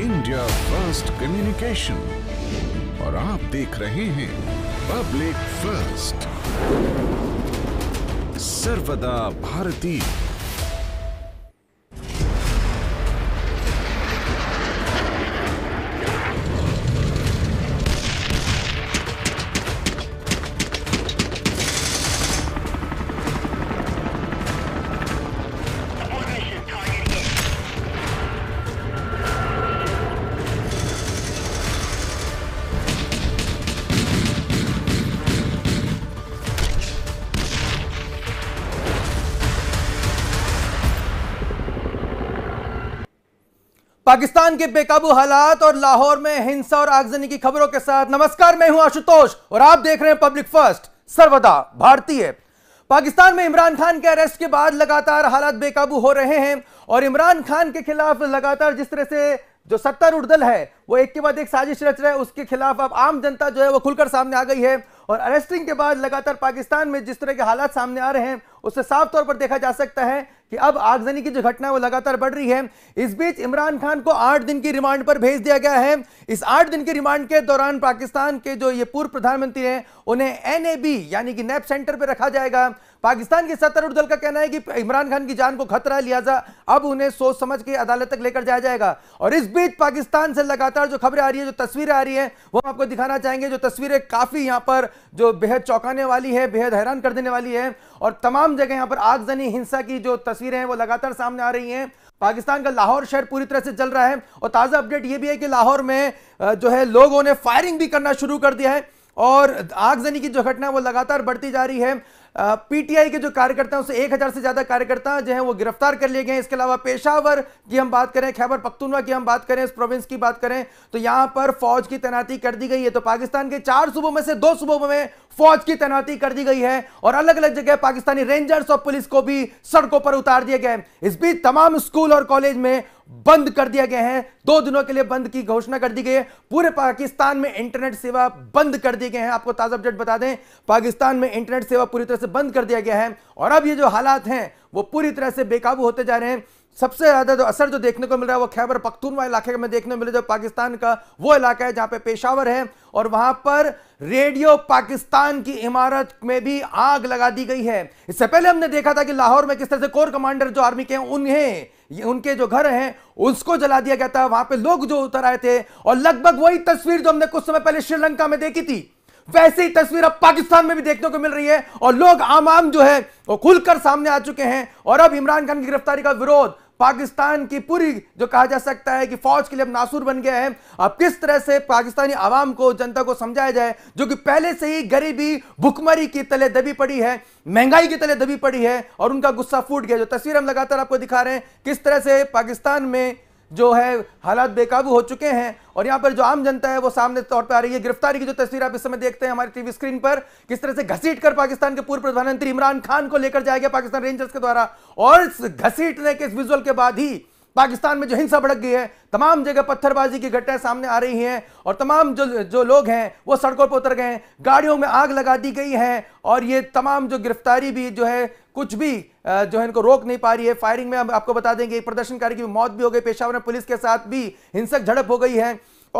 India first communication और आप देख रहे हैं पब्लिक फर्स्ट सर्वदा भारतीय पाकिस्तान के बेकाबू हालात और लाहौर में हिंसा और आगजनी की खबरों के साथ नमस्कार मैं हूं आशुतोष और आप देख रहे हैं पब्लिक फर्स्ट सर्वदा भारतीय पाकिस्तान में इमरान खान के अरेस्ट के बाद लगातार हालात बेकाबू हो रहे हैं और इमरान खान के खिलाफ लगातार जिस तरह से जो सत्तारूढ़ दल है वो एक के बाद एक साजिश रच रहा है उसके खिलाफ अब आम जनता जो है वो खुलकर सामने आ गई है और अरेस्टिंग के बाद लगातार पाकिस्तान में जिस तरह के हालात सामने आ रहे हैं उससे साफ तौर पर देखा जा सकता है कि अब आगजनी की जो घटना वो लगातार बढ़ रही है इस बीच इमरान खान को आठ दिन की रिमांड पर भेज दिया गया है इस आठ दिन की रिमांड के दौरान पाकिस्तान के जो ये पूर्व प्रधानमंत्री हैं उन्हें एनएबी यानी कि नेप सेंटर पर रखा जाएगा पाकिस्तान के सत्तारूढ़ दल का कहना है कि इमरान खान की जान को खतरा लिया लिहाजा अब उन्हें सोच समझ के अदालत तक लेकर जाया जाएगा और इस बीच पाकिस्तान से लगातार जो खबरें आ रही है जो तस्वीरें आ रही है वो हम आपको दिखाना चाहेंगे जो तस्वीरें काफ़ी यहां पर जो बेहद चौंकाने वाली है बेहद हैरान कर देने वाली है और तमाम जगह यहां पर आगजनी हिंसा की जो तस्वीरें हैं वो लगातार सामने आ रही हैं पाकिस्तान का लाहौर शहर पूरी तरह से चल रहा है और ताज़ा अपडेट ये भी है कि लाहौर में जो है लोगों ने फायरिंग भी करना शुरू कर दिया है और आगजनी की जो घटना वो लगातार बढ़ती जा रही है पीटीआई के जो कार्यकर्ता हैं उससे एक हज़ार से ज़्यादा कार्यकर्ता जो है वो गिरफ्तार कर लिए गए हैं इसके अलावा पेशावर की हम बात करें खैबर पख्तूनवा की हम बात करें इस प्रोविंस की बात करें तो यहां पर फौज की तैनाती कर दी गई है तो पाकिस्तान के चार सूबों में से दो सूबों में फौज की तैनाती कर दी गई है और अलग अलग जगह पाकिस्तानी रेंजर्स और पुलिस को भी सड़कों पर उतार दिया गया है इस बीच तमाम स्कूल और कॉलेज में बंद कर दिया गया है दो दिनों के लिए बंद की घोषणा कर दी गई है पूरे पाकिस्तान में इंटरनेट सेवा बंद कर दी गई है आपको ताज़ा अपडेट बता दें पाकिस्तान में इंटरनेट सेवा पूरी तरह से बंद कर दिया गया है और अब ये जो हालात हैं वो पूरी तरह से बेकाबू होते जा रहे हैं सबसे ज़्यादा जो असर जो देखने को मिल रहा है वो खैबर पख्तूनवा इलाके में देखने को मिले जो पाकिस्तान का वो इलाका है जहां पे पेशावर है और वहां पर रेडियो पाकिस्तान की इमारत में भी आग लगा दी गई है इससे पहले हमने देखा था कि लाहौर में किस तरह से कोर कमांडर जो आर्मी के हैं उन्हें उनके जो घर हैं उसको जला दिया गया था वहां पे लोग जो उतर आए थे और लगभग वही तस्वीर जो हमने कुछ समय पहले श्रीलंका में देखी थी वैसे ही तस्वीर अब पाकिस्तान में भी देखने को मिल रही है और लोग आम आम जो है वो खुलकर सामने आ चुके हैं और अब इमरान खान की गिरफ्तारी का विरोध पाकिस्तान की पूरी जो कहा जा सकता है कि फौज के लिए अब नासूर बन गया है अब किस तरह से पाकिस्तानी आवाम को जनता को समझाया जाए जो कि पहले से ही गरीबी भुखमरी की तले दबी पड़ी है महंगाई की तले दबी पड़ी है और उनका गुस्सा फूट गया जो तस्वीर हम लगातार आपको दिखा रहे हैं किस तरह से पाकिस्तान में जो है हालात बेकाबू हो चुके हैं और यहाँ पर जो आम जनता है वो सामने तौर पर आ रही है गिरफ्तारी की जो तस्वीर आप इस समय देखते हैं हमारी टीवी स्क्रीन पर किस तरह से घसीट कर पाकिस्तान के पूर्व प्रधानमंत्री इमरान खान को लेकर जाया गया पाकिस्तान रेंजर्स के द्वारा और इस घसीटने के इस विजुअल के बाद ही पाकिस्तान में जो हिंसा भड़क गई है तमाम जगह पत्थरबाजी की घटनाएं सामने आ रही हैं और तमाम जो जो लोग हैं वो सड़कों पर उतर गए हैं गाड़ियों में आग लगा दी गई है और ये तमाम जो गिरफ्तारी भी जो है कुछ भी जो है इनको रोक नहीं पा रही है फायरिंग में आपको बता देंगे प्रदर्शनकारी की मौत भी हो गई पेशावर में पुलिस के साथ भी हिंसक झड़प हो गई है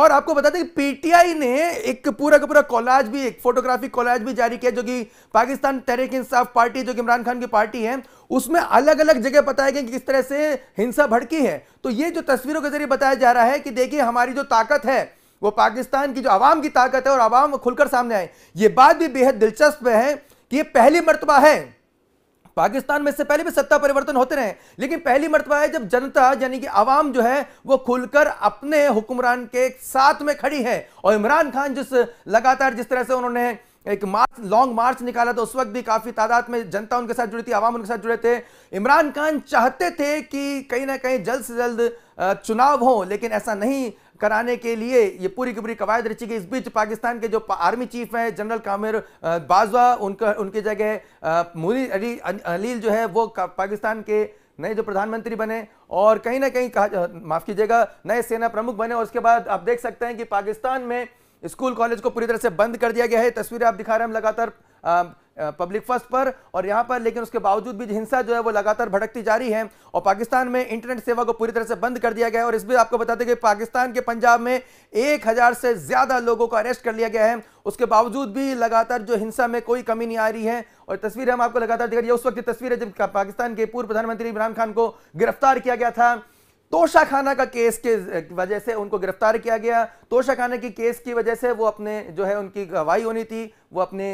और आपको बता दें कि पीटीआई ने एक पूरा का पूरा कॉलाज भी एक फोटोग्राफिक कॉलाज भी जारी किया जो कि पाकिस्तान तहरीक इंसाफ पार्टी जो कि इमरान खान की पार्टी है उसमें अलग अलग जगह बताया गया कि किस तरह से हिंसा भड़की है तो ये जो तस्वीरों के जरिए बताया जा रहा है कि देखिए हमारी जो ताकत है वो पाकिस्तान की जो आवाम की ताकत है और आवाम खुलकर सामने आए ये बात भी बेहद दिलचस्प है कि यह पहली मरतबा है पाकिस्तान में इससे पहले भी सत्ता परिवर्तन होते रहे लेकिन पहली मरतबा है जब जनता यानी कि आवाम जो है वो खुलकर अपने हुक्मरान के साथ में खड़ी है और इमरान खान जिस लगातार जिस तरह से उन्होंने एक मार्च लॉन्ग मार्च निकाला था उस वक्त भी काफ़ी तादाद में जनता उनके साथ जुड़ी थी आवाम उनके साथ जुड़े थे इमरान खान चाहते थे कि कहीं ना कहीं जल्द से जल्द चुनाव हो लेकिन ऐसा नहीं कराने के लिए ये पूरी की पूरी कवायद रची गई इस बीच पाकिस्तान के जो आर्मी चीफ हैं जनरल कामिर बाजवा उनका उनकी जगह मुरी अली अलील जो है वो पाकिस्तान के नए जो प्रधानमंत्री बने और कहीं ना कहीं कहा माफ़ कीजिएगा नए सेना प्रमुख बने और उसके बाद आप देख सकते हैं कि पाकिस्तान में स्कूल कॉलेज को पूरी तरह से बंद कर दिया गया है तस्वीरें आप दिखा रहे हैं हम लगातार पब्लिक फर्स्ट पर और यहाँ पर लेकिन उसके बावजूद भी हिंसा जो है वो लगातार भड़कती जारी है और पाकिस्तान में इंटरनेट सेवा को पूरी तरह से बंद कर दिया गया है और इस बीच आपको बताते कि पाकिस्तान के पंजाब में एक हज़ार से ज़्यादा लोगों को अरेस्ट कर लिया गया है उसके बावजूद भी लगातार जो हिंसा में कोई कमी नहीं आ रही है और तस्वीरें हम आपको लगातार दिखा रही है उस वक्त की तस्वीर है जब पाकिस्तान के पूर्व प्रधानमंत्री इमरान खान को गिरफ्तार किया गया था तोशा खाना का केस के वजह से उनको गिरफ्तार किया गया तोशा खाना की केस की वजह से वो अपने जो है उनकी गवाही होनी थी वो अपने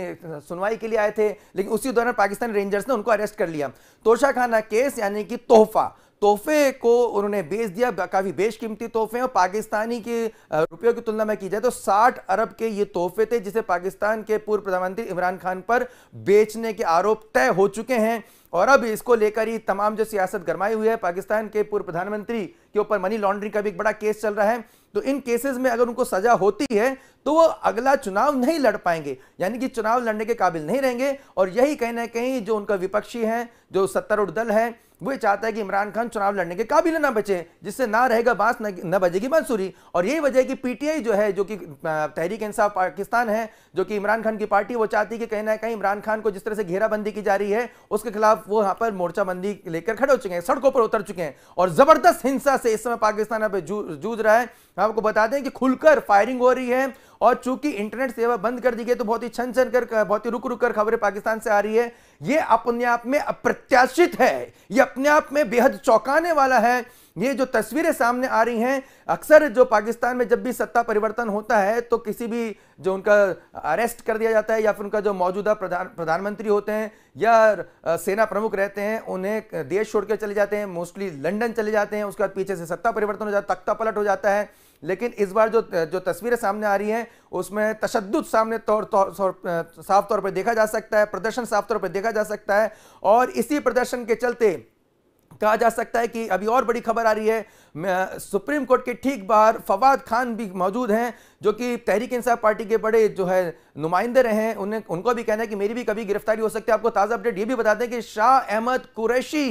सुनवाई के लिए आए थे लेकिन उसी दौरान पाकिस्तान रेंजर्स ने उनको अरेस्ट कर लिया तोशा खाना केस यानी कि तोहफा तोहफे को उन्होंने बेच दिया काफ़ी बेशकीमती तोहफे और पाकिस्तानी के रुपयों की तुलना में की जाए तो 60 अरब के ये तोहफे थे जिसे पाकिस्तान के पूर्व प्रधानमंत्री इमरान खान पर बेचने के आरोप तय हो चुके हैं और अब इसको लेकर ही तमाम जो सियासत गरमाई हुई है पाकिस्तान के पूर्व प्रधानमंत्री के ऊपर मनी लॉन्ड्रिंग का भी एक बड़ा केस चल रहा है तो इन केसेस में अगर उनको सजा होती है तो वो अगला चुनाव नहीं लड़ पाएंगे यानी कि चुनाव लड़ने के काबिल नहीं रहेंगे और यही कहीं ना कहीं जो उनका विपक्षी है जो सत्तारूढ़ दल है वो चाहता है कि इमरान खान चुनाव लड़ने के काबिल ना बचे जिससे ना रहेगा बांस न बजेगी बांसुरी और यही वजह है कि पीटीआई जो है जो कि तहरीक इंसाफ पाकिस्तान है जो कि इमरान खान की पार्टी वो चाहती है कि कहीं ना कहीं इमरान खान को जिस तरह से घेराबंदी की जा रही है उसके खिलाफ वो यहाँ पर मोर्चाबंदी लेकर खड़े हो चुके हैं सड़कों पर उतर चुके हैं और जबरदस्त हिंसा से इस समय पाकिस्तान यहाँ पे जूझ रहा है आपको बता दें कि खुलकर फायरिंग हो रही है और चूंकि इंटरनेट सेवा बंद कर दी गई तो बहुत ही छन छन कर बहुत ही रुक रुक कर खबरें पाकिस्तान से आ रही है ये अपने आप में अप्रत्याशित है ये अपने आप में बेहद चौंकाने वाला है ये जो तस्वीरें सामने आ रही हैं अक्सर जो पाकिस्तान में जब भी सत्ता परिवर्तन होता है तो किसी भी जो उनका अरेस्ट कर दिया जाता है या फिर उनका जो मौजूदा प्रधान प्रधानमंत्री होते हैं या सेना प्रमुख रहते हैं उन्हें देश छोड़कर चले जाते हैं मोस्टली लंदन चले जाते हैं उसके बाद पीछे से सत्ता परिवर्तन हो जाता तख्ता पलट हो जाता है लेकिन इस बार जो जो तस्वीरें सामने आ रही हैं उसमें तशद सामने तौर तौर साफ तौर पर देखा जा सकता है प्रदर्शन साफ तौर पर देखा जा सकता है और इसी प्रदर्शन के चलते कहा जा सकता है कि अभी और बड़ी खबर आ रही है सुप्रीम कोर्ट के ठीक बाहर फवाद खान भी मौजूद हैं जो कि तहरीक इंसाफ पार्टी के बड़े जो है नुमाइंदे रहे हैं उन्हें उनको भी कहना है कि मेरी भी कभी गिरफ्तारी हो सकती है आपको ताज़ा अपडेट ये भी बता दें कि शाह अहमद कुरैशी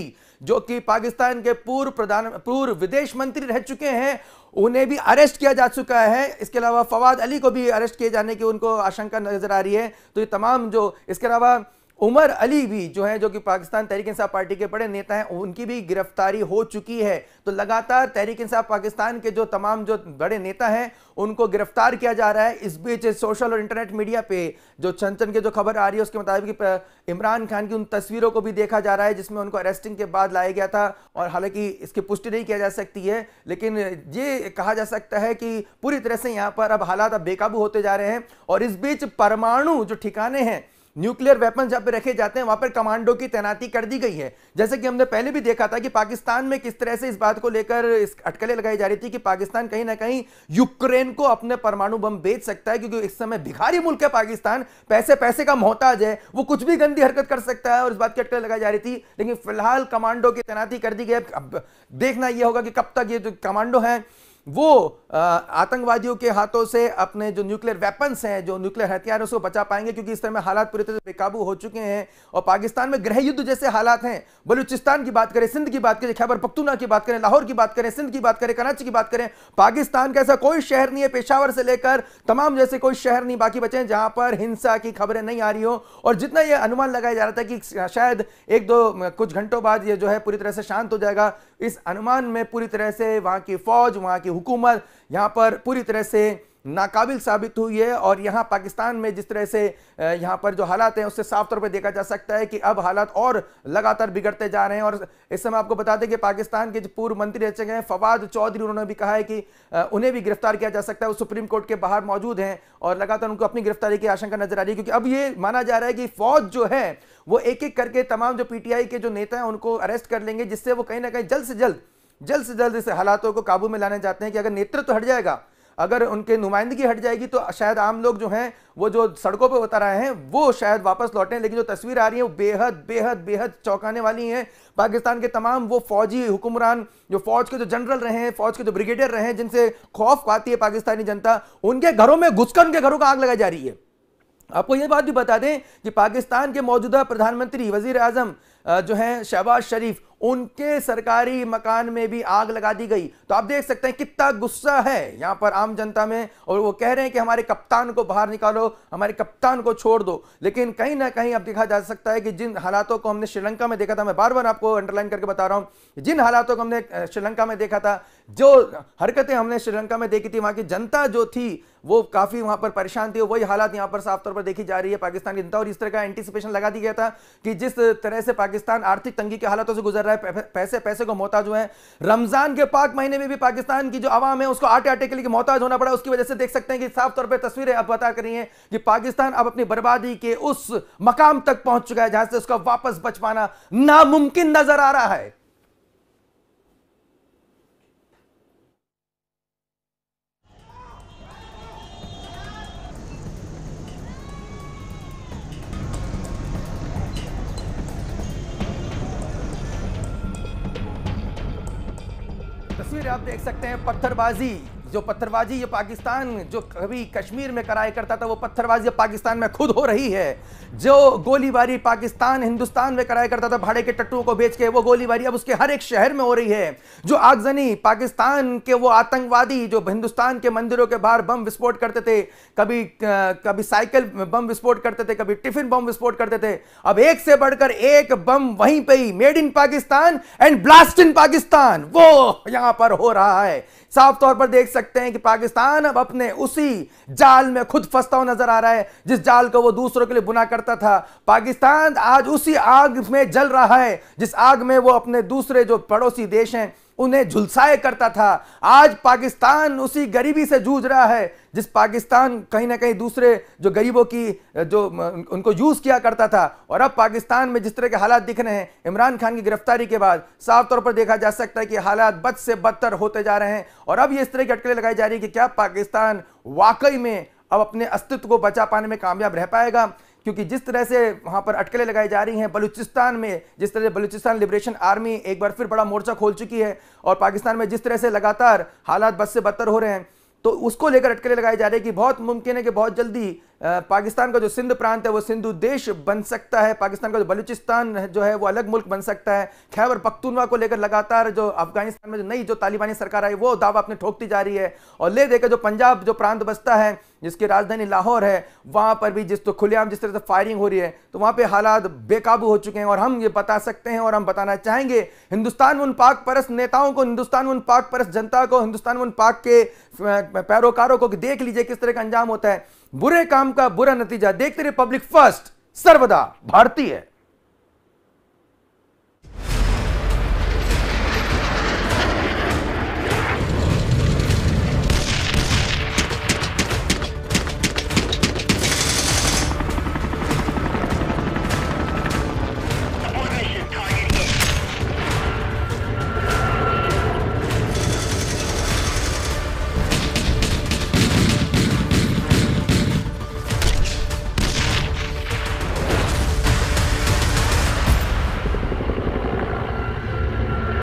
जो कि पाकिस्तान के पूर्व प्रधान पूर्व विदेश मंत्री रह चुके हैं उन्हें भी अरेस्ट किया जा चुका है इसके अलावा फवाद अली को भी अरेस्ट किए जाने की उनको आशंका नजर आ रही है तो ये तमाम जो इसके अलावा उमर अली भी जो है जो कि पाकिस्तान तहरीक इंसाफ पार्टी के बड़े नेता हैं उनकी भी गिरफ्तारी हो चुकी है तो लगातार तहरीक इंसाफ पाकिस्तान के जो तमाम जो बड़े नेता हैं उनको गिरफ्तार किया जा रहा है इस बीच सोशल और इंटरनेट मीडिया पे जो चंद की जो खबर आ रही है उसके मुताबिक इमरान खान की उन तस्वीरों को भी देखा जा रहा है जिसमें उनको अरेस्टिंग के बाद लाया गया था और हालांकि इसकी पुष्टि नहीं किया जा सकती है लेकिन ये कहा जा सकता है कि पूरी तरह से यहाँ पर अब हालात अब बेकाबू होते जा रहे हैं और इस बीच परमाणु जो ठिकाने हैं न्यूक्लियर वेपन जहां पे रखे जाते हैं वहां पर कमांडो की तैनाती कर दी गई है जैसे कि हमने पहले भी देखा था कि पाकिस्तान में किस तरह से इस बात को लेकर अटकलें लगाई जा रही थी कि पाकिस्तान कहीं ना कहीं यूक्रेन को अपने परमाणु बम बेच सकता है क्योंकि इस समय भिखारी मुल्क है पाकिस्तान पैसे पैसे का मोहताज है वो कुछ भी गंदी हरकत कर सकता है और इस बात की अटकलें लगाई जा रही थी लेकिन फिलहाल कमांडो की तैनाती कर दी गई देखना यह होगा कि कब तक ये जो कमांडो है वो आतंकवादियों के हाथों से अपने जो न्यूक्लियर वेपन्स हैं जो न्यूक्लियर हथियार उसको बचा पाएंगे क्योंकि इस तरह में हालात पूरी तरह से बेकाबू हो चुके हैं और पाकिस्तान में गृह युद्ध जैसे हालात हैं बलूचिस्तान की बात करें सिंध की बात करें खैबर पख्तूना की बात करें लाहौर की बात करें सिंध की बात करें कराची की बात करें पाकिस्तान का ऐसा कोई शहर नहीं है पेशावर से लेकर तमाम जैसे कोई शहर नहीं बाकी बचे हैं जहां पर हिंसा की खबरें नहीं आ रही हो और जितना यह अनुमान लगाया जा रहा था कि शायद एक दो कुछ घंटों बाद यह जो है पूरी तरह से शांत हो जाएगा इस अनुमान में पूरी तरह से वहां की फौज वहां की की हुकूमत यहाँ पर पूरी तरह से नाकाबिल साबित हुई है और यहाँ पाकिस्तान में जिस तरह से यहाँ पर जो हालात हैं उससे साफ तौर पर देखा जा सकता है कि अब हालात और लगातार बिगड़ते जा रहे हैं और इस समय आपको बता दें कि पाकिस्तान के जो पूर्व मंत्री रह चुके हैं फवाद चौधरी उन्होंने भी कहा है कि उन्हें भी गिरफ्तार किया जा सकता है वो सुप्रीम कोर्ट के बाहर मौजूद हैं और लगातार उनको अपनी गिरफ्तारी की आशंका नजर आ रही है क्योंकि अब ये माना जा रहा है कि फौज जो है वो एक एक करके तमाम जो पी के जो नेता हैं उनको अरेस्ट कर लेंगे जिससे वो कहीं ना कहीं जल्द से जल्द जल्द से जल्द इस हालातों को काबू में लाने चाहते हैं कि अगर नेतृत्व तो हट जाएगा अगर उनके नुमाइंदगी हट जाएगी तो शायद आम लोग जो हैं वो जो सड़कों पर उतर आए हैं वो शायद वापस लौटें लेकिन जो तस्वीर आ रही है वो बेहद बेहद बेहद चौंकाने वाली है पाकिस्तान के तमाम वो फौजी हुक्मरान जो फौज के जो जनरल रहे हैं फौज के जो ब्रिगेडियर रहे हैं जिनसे खौफ पाती है पाकिस्तानी जनता उनके घरों में घुसकर उनके घरों को आग लगाई जा रही है आपको यह बात भी बता दें कि पाकिस्तान के मौजूदा प्रधानमंत्री वजीर आजम जो हैं शहबाज शरीफ उनके सरकारी मकान में भी आग लगा दी गई तो आप देख सकते हैं कितना गुस्सा है यहां पर आम जनता में और वो कह रहे हैं कि हमारे कप्तान को बाहर निकालो हमारे कप्तान को छोड़ दो लेकिन कहीं ना कहीं अब देखा जा सकता है कि जिन हालातों को हमने श्रीलंका में देखा था मैं बार बार आपको अंडरलाइन करके बता रहा हूं जिन हालातों को हमने श्रीलंका में देखा था जो हरकतें हमने श्रीलंका में देखी थी वहां की जनता जो थी वो काफी वहां पर परेशान थी वही हालात यहां पर साफ तौर पर देखी जा रही है पाकिस्तान की जनता और इस तरह का एंटीसिपेशन लगा दिया गया था कि जिस तरह से पाकिस्तान आर्थिक तंगी के हालातों से गुजर रहा है पैसे पैसे को मोहताज हुए हैं रमजान के पाक महीने में भी पाकिस्तान की जो आवाम है उसको आटे आटे के लिए मोहताज होना पड़ा उसकी वजह से देख सकते हैं कि साफ तौर पर तस्वीरें अब बता करी हैं कि पाकिस्तान अब अपनी बर्बादी के उस मकाम तक पहुंच चुका है जहां से उसका वापस बच पाना नामुमकिन नजर आ रहा है तस्वीर आप देख सकते हैं पत्थरबाजी जो पत्थरबाजी ये पाकिस्तान जो कभी कश्मीर में कराया करता था वो पत्थरबाजी अब पाकिस्तान में खुद हो रही है जो गोलीबारी पाकिस्तान हिंदुस्तान में कराया करता था भाड़े के टट्टुओं को बेच के वो गोलीबारी अब उसके हर एक शहर में हो रही है जो आगजनी पाकिस्तान के वो आतंकवादी जो हिंदुस्तान के मंदिरों के बाहर बम विस्फोट करते थे कभी कभी साइकिल बम विस्फोट करते थे कभी टिफिन बम विस्फोट करते थे अब एक से बढ़कर एक बम वहीं पर ही made in Pakistan and blast in Pakistan वो यहां पर हो रहा है साफ तौर पर देख सकते सकते हैं कि पाकिस्तान अब अपने उसी जाल में खुद फंसता हुआ नजर आ रहा है जिस जाल को वो दूसरों के लिए बुना करता था पाकिस्तान आज उसी आग में जल रहा है जिस आग में वो अपने दूसरे जो पड़ोसी देश हैं उन्हें झुलसाए करता था आज पाकिस्तान उसी गरीबी से जूझ रहा है जिस पाकिस्तान कहीं ना कहीं दूसरे जो गरीबों की जो उनको यूज़ किया करता था और अब पाकिस्तान में जिस तरह के हालात दिख रहे हैं इमरान खान की गिरफ्तारी के बाद साफ तौर पर देखा जा सकता है कि हालात बद से बदतर होते जा रहे हैं और अब ये इस तरह की अटकलें लगाई जा रही है कि क्या पाकिस्तान वाकई में अब अपने अस्तित्व को बचा पाने में कामयाब रह पाएगा क्योंकि जिस तरह से वहाँ पर अटकलें लगाई जा रही हैं बलूचिस्तान में जिस तरह से बलूचिस्तान लिबरेशन आर्मी एक बार फिर बड़ा मोर्चा खोल चुकी है और पाकिस्तान में जिस तरह से लगातार हालात बद से बदतर हो रहे हैं तो उसको लेकर अटकलें लगाई जा रही है कि बहुत मुमकिन है कि बहुत जल्दी पाकिस्तान का जो सिंध प्रांत है वो सिंधु देश बन सकता है पाकिस्तान का जो बलूचिस्तान जो है वो अलग मुल्क बन सकता है खैबर पख्तूनवा को लेकर लगातार जो अफगानिस्तान में जो नई जो तालिबानी सरकार आई वो दावा अपने ठोकती जा रही है और ले देकर जो पंजाब जो प्रांत बसता है जिसकी राजधानी लाहौर है वहाँ पर भी जिस तो खुलेआम जिस तरह से फायरिंग हो रही है तो वहाँ पर हालात बेकाबू हो चुके हैं और हम ये बता सकते हैं और हम बताना चाहेंगे हिंदुस्तान उन पाक परस नेताओं को हिंदुस्तान उन पाक परस जनता को हिंदुस्तान उन पाक के पैरोकारों को देख लीजिए किस तरह का अंजाम होता है बुरे काम का बुरा नतीजा देखते रहे पब्लिक फर्स्ट सर्वदा भारतीय है